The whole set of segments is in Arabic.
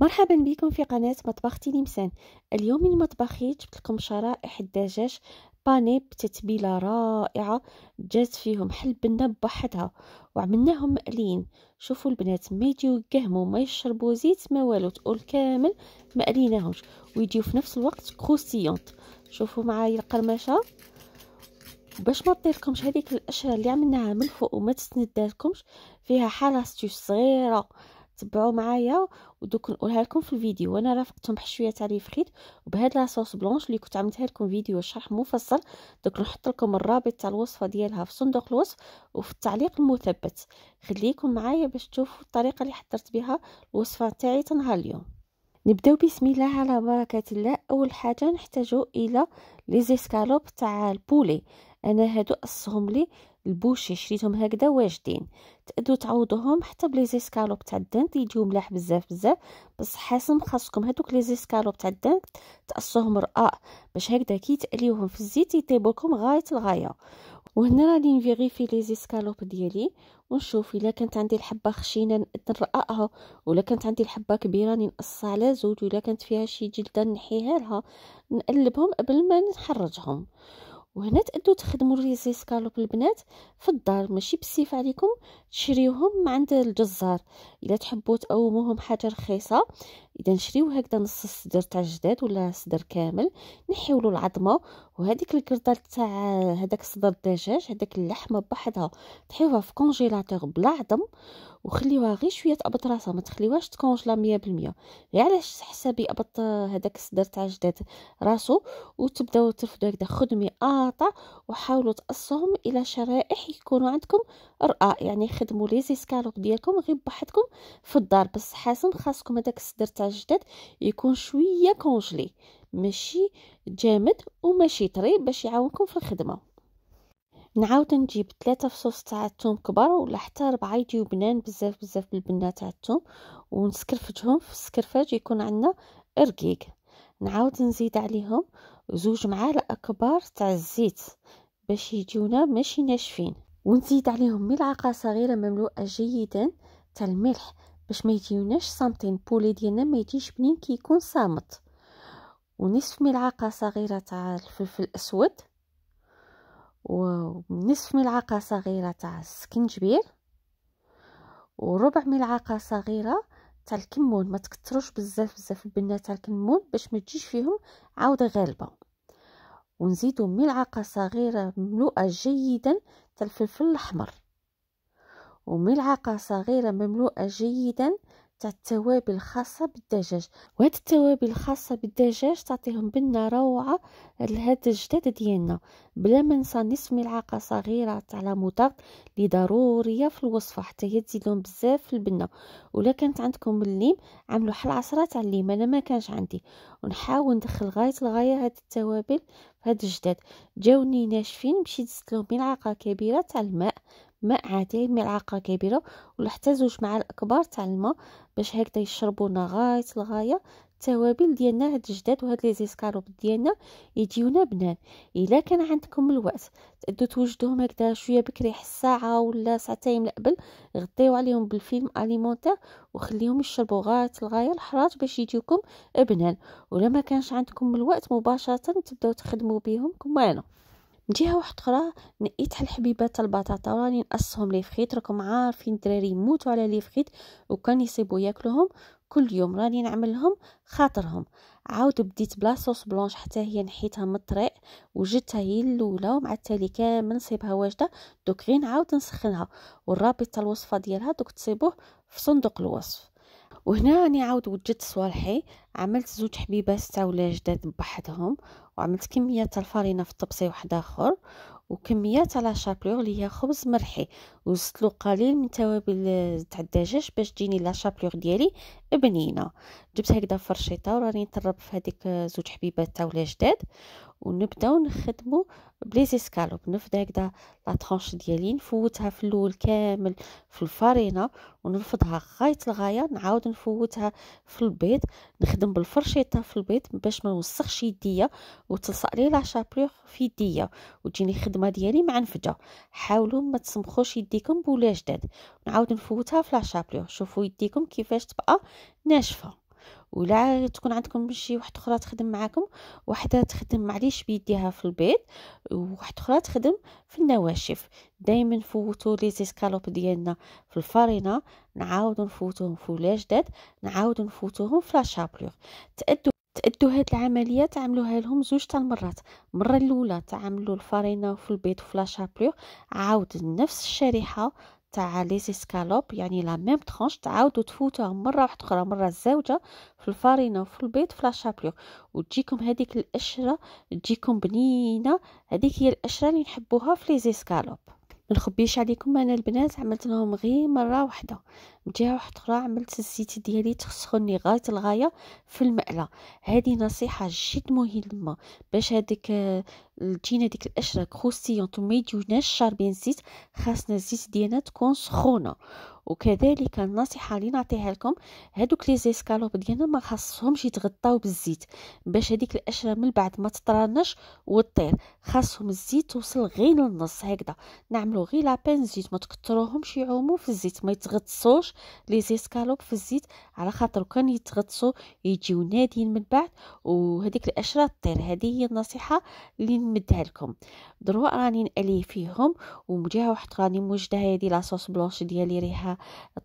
مرحبا بكم في قناة مطبخ تيليمسان اليوم من مطبخي جبت لكم شرائح الدجاج باني بتتبيلة رائعة جات فيهم حل بنة بوحدها وعملناهم مقلين شوفوا البنات ما يجيو يقهموا ما يشربوا زيت ما والو تقول كامل مقليناهمش ويجيو في نفس الوقت كروسيونت شوفوا معايا القرمشة باش ما تطيركمش هذيك الأشرة اللي عملناها من الفوق وما تسندالكمش فيها حاله صغيره تبعوا معايا ودوك نقولها لكم في الفيديو وانا رافقتهم بحشويه تاع الفخيد وبهاد لاصوص بلونش اللي كنت عملتها لكم فيديو شرح مفصل دوك نحط لكم الرابط تاع الوصفه ديالها في صندوق الوصف وفي التعليق المثبت خليكم معايا باش تشوفوا الطريقه اللي حضرت بها الوصفه تاعي تنهار اليوم نبداو بسم الله على بركه الله اول حاجه نحتاجو الى لي زيسكالوب تاع البولي انا هادو قصهم لي البوشي شريتهم هكذا واجدين تقدروا تعوضوهم حتى بلي زيسكالوب تاع الدنت يجيو ملاح بزاف بزاف بس حاسم خاصكم هادوك لي زيسكالوب تاع الدنت تقصوهم رقاق باش هكذا كي تقليوهم في الزيت يطيبوا لكم غايه الغايه وهنا راني نفيغيفي لي زيسكالوب ديالي ونشوف الا كانت عندي الحبه خشينه نرققها ولا كانت عندي الحبه كبيره راني نقصها على زوج ولا كانت فيها شي جلده نحيها لها نقلبهم قبل ما نحرجهم وهنا تأدوا تخدموا الريزي سكالوب البنات في الدار ماشي بالسيف عليكم تشريوهم عند الجزار الا تحبوا تقوموهم حاجه رخيصه اذا نشريو هكذا نص الصدر تاع الجداد ولا صدر كامل نحيو له العظمه وهذيك الكردال تاع هذاك صدر الدجاج هذاك اللحمه بحدها تحيوها في كونجيلاتور بلا عظم وخليوها غير شويه تابط راسها ما تخليوهاش تكونجلا 100% غير علاش حسابي ابط هذاك الصدر تاع الجداد راسو وتبداو ترفدوا هكذا خدمي قاطع وحاولوا تقصوهم الى شرائح يكونوا عندكم رقاق يعني خدموا لي زيسكالوب ديالكم غير بحدكم في الدار بس حاسم خاصكم هذاك الصدر تاع تاع الجداد يكون شويه كونجلي ماشي جامد وماشي طري باش يعاونكم في الخدمه نعاود نجيب ثلاثة فصوص تاع الثوم كبار ولا حتى ربعة يجيو بنان بزاف بزاف بالبنه تاع الثوم ونسكرفجهم في السكرفاج يكون عندنا رقيق نعاود نزيد عليهم زوج معالق كبار تاع الزيت باش يجيونا ماشي ناشفين ونزيد عليهم ملعقه صغيره مملوءه جيدا تاع الملح باش ما يجيوناش صامتين بولي ديالنا ما يجيش بنين كيكون صامت ونصف ملعقه صغيره تاع الفلفل الاسود ونصف ملعقه صغيره تاع السكنجبير وربع ملعقه صغيره تاع الكمون ما تكتروش بزاف بزاف البنة تاع الكمون باش ما تجيش فيهم عوده غالبه ونزيدو ملعقه صغيره مملوءه جيدا تاع الفلفل الاحمر وملعقة صغيرة مملوءة جيدا تاع التوابل الخاصة بالدجاج وهاد التوابل الخاصة بالدجاج تعطيهم بنة روعة لهاد الجداد ديالنا بلا ما ننسى نصف ملعقة صغيرة تاع لاموطارد اللي ضرورية في الوصفة حتى هي تزيد لهم بزاف في البنة ولا كانت عندكم الليم عملوا حل عصرة تاع الليم انا ما كانش عندي ونحاول ندخل غاية الغاية هاد التوابل في هاد الجداد جاوني ناشفين مشيت زدت لهم ملعقة كبيرة تاع الماء عادي ملعقه كبيره ولا حتى زوج معالق كبار تاع الماء باش هكذا يشربونا غايه الغايه التوابل ديالنا هاد الجداد وهاد لي زيسكاروب ديالنا يجيونا بنان الا كان عندكم الوقت تقدروا توجدوهم هكذا شويه بكري ساعه ولا ساعتين من قبل غطيو عليهم بالفيلم اليمونتير وخليهم يشربوا غايه الغايه الحراج باش يجيوكم بنان ولا ما كانش عندكم الوقت مباشره تبداو تخدموا بهم كما انا من جهه واحده اخرى نقيت حل حبيبات البطاطا راني نقصهم لي فخيط راكم عارفين الدراري يموتوا على لي فخيط وكان يصيبوا ياكلوهم كل يوم راني نعملهم خاطرهم عاود بديت بلا صوص بلونش حتى هي نحيتها من الطريق وجدتها هي الاولى ومع التالي كامل نصيبها واجده دوك غير نعاود نسخنها والرابط تاع الوصفه ديالها دوك تصيبوه في صندوق الوصف وهنا راني عاود وجدت صوالحي عملت زوج حبيبات تاع ولا جداد بحدهم وعملت كميه الفارينة في الطبسي واحد اخر وكميه على شابلور اللي هي خبز مرحي وزدت له قليل من توابل تاع الدجاج باش تجيني لا شابلور ديالي بنينه جبت هكذا فرشيطه وراني نطرب في هذيك زوج حبيبات تاع ولا جداد ونبداو نخدمو بلي زيسكالوب نفدا هكذا لا طرونش ديالي نفوتها في الاول كامل في الفرينه ونرفضها غايه الغايه نعاود نفوتها في البيض نخدم بالفرشيطه في البيض باش ما نوسخش يديا وتلصق لي لا شابلوغ في يديا وتجيني الخدمه ديالي معنفجه حاولوا ما تسمخوش يديكم بولا جداد نعاود نفوتها في لا شابلوغ شوفوا يديكم كيفاش تبقى ناشفه ولا تكون عندكم شي واحد اخرى تخدم معاكم وحده تخدم معليش بيديها في البيض وواحد اخرى تخدم في النواشف دائما نفوتو لي زيسكالوب ديالنا في الفرينه نعاودوا نفوتوهم في ولا جداد نعاودوا نفوتوهم في لاشابلوغ تادوا تأدوا هاد العملية تعملوها لهم زوج تاع المرات المرة الأولى تعملوا الفرينة في البيض في لاشابلوغ عاود نفس الشريحة تاع لي سكالوب يعني لا ميم طرونش تعاودوا تفوتوها مره واحده اخرى مره الزوجه في الفارينه وفي البيض في لاشابليو وتجيكم هذيك القشره تجيكم بنينه هذيك هي القشره اللي نحبوها في لي سكالوب ما نخبيش عليكم انا البنات عملت لهم غير مره واحده جهه واحده اخرى عملت الزيت ديالي تسخنني غايه الغايه في المقله هذه نصيحه جد مهمه باش هذيك تجينا آه، ديك الاشراك خوستيون ما يجيوناش شاربين الزيت خاصنا الزيت ديالنا تكون سخونه وكذلك النصيحه اللي نعطيها لكم هذوك لي زيسكالوب ديالنا ما خاصهمش يتغطاو بالزيت باش هذيك القشره من بعد ما تطرنش وتطير خاصهم الزيت توصل غير للنص هكذا نعملو غير لابين زيت ما تكثروهمش يعوموا في الزيت ما يتغطسوش لي زيسكالوب في الزيت على خاطر كان يتغطسوا يجيو نادين من بعد وهذيك القشره تطير هذه هي النصيحه اللي نمدها لكم دروا راني نقلي فيهم ومجهه واحد راني موجده هذه لاصوص بلونش ديالي ريحه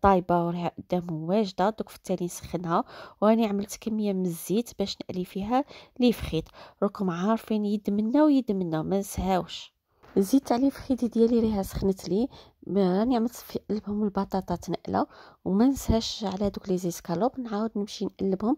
طايبه وراها قدام واجده دوك في التالي نسخنها وراني عملت كميه من الزيت باش نقلي فيها لي فخيط راكم عارفين يد منا ويد منا ما نسهاوش زيت عليه في خيدي ديالي ريها سخنت لي راني عم تصفي قلبهم البطاطا تنقله وما نساش على دوك لي زيسكالوب نعاود نمشي نقلبهم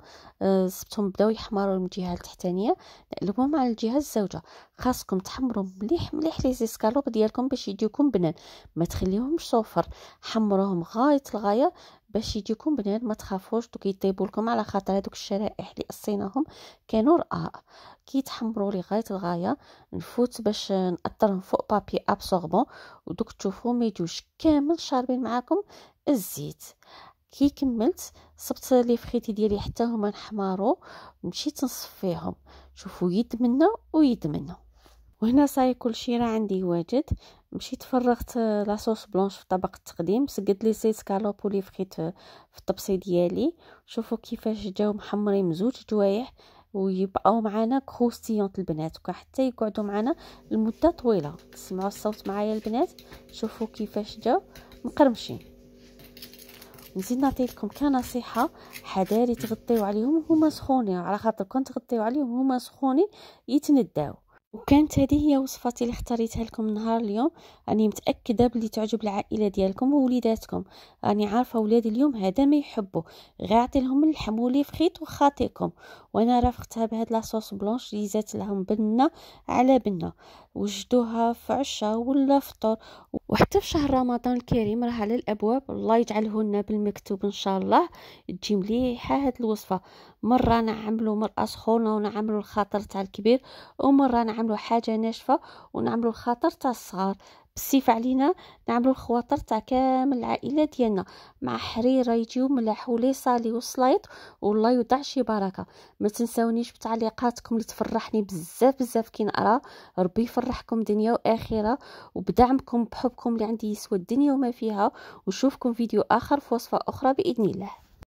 صبتهم آه، بداو يحمروا من الجهه التحتانيه نقلبهم على الجهه الزوجه خاصكم تحمروا مليح مليح لي زيسكالوب ديالكم باش يجيكم بنان ما تخليهمش صفر حمروهم غايه الغايه باش يجيكم بنات ما تخافوش دوك يطيبوا لكم على خاطر هذوك الشرائح اللي قصيناهم كانوا رقاق كيتحمروا لي غايه الغايه نفوت باش نأطرهم فوق بابي ابسوربون ودوك تشوفوا ما يجوش كامل شاربين معاكم الزيت كي كملت صبت لي فريتي ديالي حتى هما نحمارو مشيت نصفيهم شوفوا يد منا ويد منا وهنا صاي كلشي راه عندي واجد مشيت فرغت آه، لاصوص بلونش في طبق التقديم سقدت لي زيت سكالوب ولي فخيت آه، في الطبسي ديالي شوفوا كيفاش جاو محمرين مزوج جوايح ويبقاو معنا كروستيون البنات وكا حتى يقعدوا معنا لمده طويله سمعوا الصوت معايا البنات شوفوا كيفاش جاو مقرمشين نزيد نعطي لكم كنصيحه حذاري تغطيو عليهم وهما سخونين على خاطر كون تغطيو عليهم وهما سخونين يتنداو وكانت هذه هي وصفتي اللي اختاريتها لكم نهار اليوم راني متاكده بلي تعجب العائله ديالكم ووليداتكم راني عارفه ولادي اليوم هذا ما يحبوا غير عطي لهم اللحم واللي في وخاطيكم وانا رافقتها بهاد لاصوص بلونش اللي زات لهم بنه على بنه وجدوها في عشا ولا فطور وحتى في شهر رمضان الكريم راه على الابواب الله لنا بالمكتوب ان شاء الله تجي مليحه هاد الوصفه مره نعملو مرقه سخونه ونعملو الخاطر تاع الكبير ومره نعملو حاجه ناشفه ونعملو الخاطر تاع الصغار بالسيف علينا نعملو الخواطر تاع كامل العائله ديالنا مع حريره يجيو ملاحو لي صالي وسلايط والله يوضع شي بركه ما تنساونيش بتعليقاتكم اللي تفرحني بزاف بزاف كي نقرا ربي يفرحكم دنيا واخره وبدعمكم بحبكم اللي عندي يسوى الدنيا وما فيها ونشوفكم فيديو اخر في وصفه اخرى باذن الله